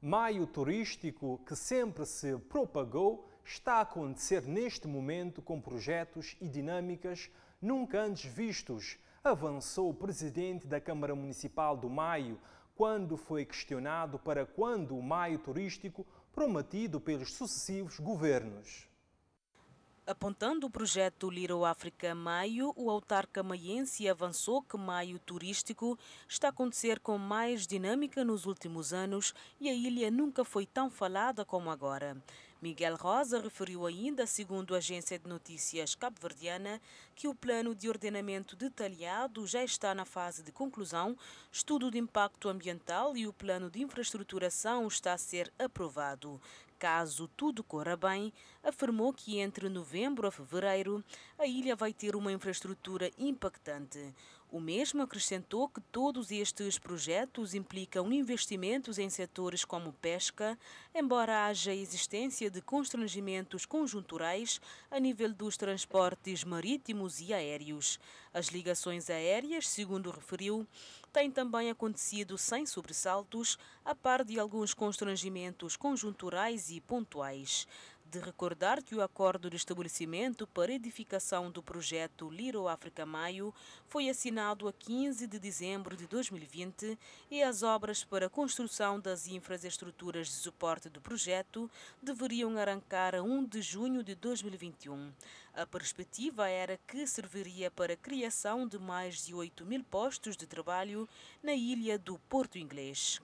maio turístico que sempre se propagou está a acontecer neste momento com projetos e dinâmicas nunca antes vistos, avançou o presidente da Câmara Municipal do Maio quando foi questionado para quando o Maio turístico prometido pelos sucessivos governos. Apontando o projeto Little África Maio, o autarca maiense avançou que Maio Turístico está a acontecer com mais dinâmica nos últimos anos e a ilha nunca foi tão falada como agora. Miguel Rosa referiu ainda, segundo a agência de notícias cabo-verdiana, que o plano de ordenamento detalhado já está na fase de conclusão, estudo de impacto ambiental e o plano de infraestruturação está a ser aprovado. Caso tudo corra bem, afirmou que entre novembro a fevereiro a ilha vai ter uma infraestrutura impactante. O mesmo acrescentou que todos estes projetos implicam investimentos em setores como pesca, embora haja existência de constrangimentos conjunturais a nível dos transportes marítimos e aéreos. As ligações aéreas, segundo referiu, têm também acontecido sem sobressaltos, a par de alguns constrangimentos conjunturais e pontuais de recordar que o acordo de estabelecimento para edificação do projeto Little Africa Maio foi assinado a 15 de dezembro de 2020 e as obras para a construção das infraestruturas de suporte do projeto deveriam arrancar a 1 de junho de 2021. A perspectiva era que serviria para a criação de mais de 8 mil postos de trabalho na ilha do Porto Inglês.